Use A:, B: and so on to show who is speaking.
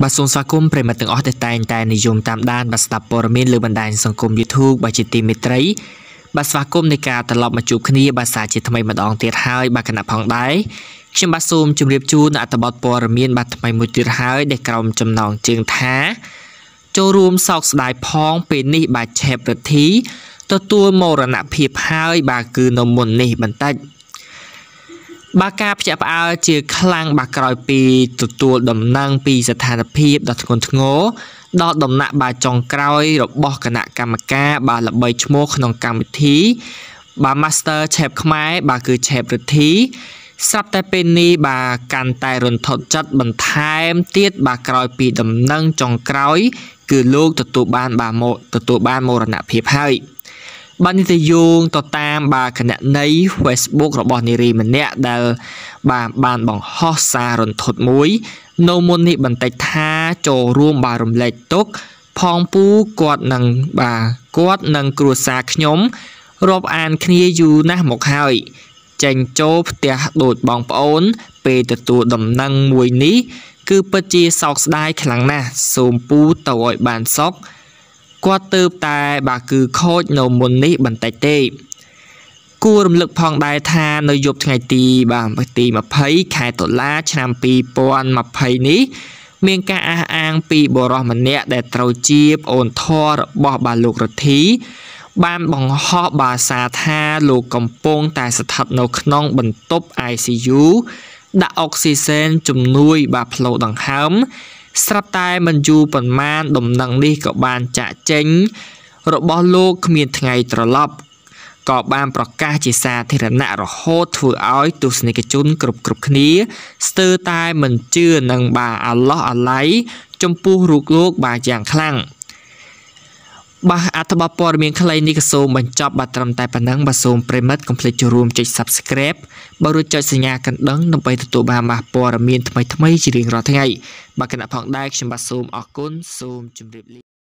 A: បាទសូមស្វាគមន៍ប្រិមិត្តទាំងអស់ដែលតែងតែនិយមតាមដានបាទស្ដាប់ព័ត៌មានលើបណ្ដាញសង្គម YouTube បាទជាទីមេត្រីបាទស្វាគមន៍នៃការត្រឡប់មកជួបគ្នាបាទសាជាថ្មីម្ដងទៀតហើយបាទគណៈផងដែរខ្ញុំបាទសូមជម្រាបជូនអត្ថបទព័ត៌មានបាទថ្មីមួយទៀតហើយដែលក្រុមចំណងជើងថាចូលរួមសោកស្ដាយផងពេលនេះបាទឆេបរិទ្ធីទទួលមរណភាពហើយបាទគឺនៅមុននេះបន្តិចបើការភ្ញាក់ផ្អើលជាខ្លាំងបើក្រោយពីទទួលដំណឹងពីស្ថានភាពដ៏ធ្ងន់ធ្ងរដល់ដំណាក់បាចុងក្រោយ របស់គណៈកម្មការបាល្បីឈ្មោះក្នុងកម្មវិធីបា Master Chef ខ្មែរបាគឺ Chef រិទ្ធីស្រាប់តែពេលនេះបាកាន់តែរន្ធត់ចិត្តបន្ថែមទៀត បាក្រោយពីដំណឹងចុងក្រោយ គឺលោកទទួលបានបាមកទទួលបានមរណភាពហើយ។បាននេះទៅយោងទៅតាមបាទគណនី Facebook របស់នារីម្នាក់ដែលបាទបានបង្ហោះសាររន្ធត់មួយនៅមុននេះបន្តិចថាចូលរួមបាទរំលែកទុក ផងពូគាត់នឹងបាទគាត់នឹងគ្រួសារខ្ញុំរាប់អានគ្នាយូរណាស់មកហើយចេញចូលផ្ទះដូចបងប្អូន ពេលទទួលដំណឹងមួយនេះ គឺពិតជាសោកស្ដាយខ្លាំងណាស់សូមពូទៅឲ្យបានសុខគាត់ទៅតែបាទគឺខូចនៅមុននេះបន្តិចទេ គួររំលឹកផងដែរថានៅយប់ថ្ងៃទីបាទទី20ខែតុលាឆ្នាំ2020នេះ មានការអះអាងពីបរិសម្នាក់ដែលត្រូវជាប្អូនធររបស់បាទលោករដ្ឋីបានបង្ហោះបាសាថាលោកកំពុងតែស្ថិតនៅក្នុងបន្ទប់ ICU ដាក់អុកស៊ីសែនជំនួយបាទផ្លូវដង្ហើមស្រាប់តែមិនយូរប៉ុន្មានដំណឹងនេះក៏បានចាក់ចេញរបស់លោកគ្មានថ្ងៃត្រឡប់ក៏បានប្រកាសជាសាធារណៈរហូតធ្វើឲ្យទស្សនិកជនគ្រប់គ្រប់គ្នាស្ទើរតែមិនជឿនឹងបាអាឡោះអាឡៃចំពោះរូបលោកបាយ៉ាងខ្លាំង។បាទអត្ថបទព័ត៌មានខ្លីនេះក៏សូមបញ្ចប់បាទត្រឹមតែប៉ុណ្ណឹងបាទសូមប្រិមិត្តកុំភ្លេចចូលរួមចុច Subscribe បើរួចចុចសញ្ញាកណ្ដឹងដើម្បីទទួលបានបាទព័ត៌មានថ្មីៗជារៀងរាល់ថ្ងៃបាទគណៈផងដែរខ្ញុំបាទសូមអរគុណសូមជម្រាបលា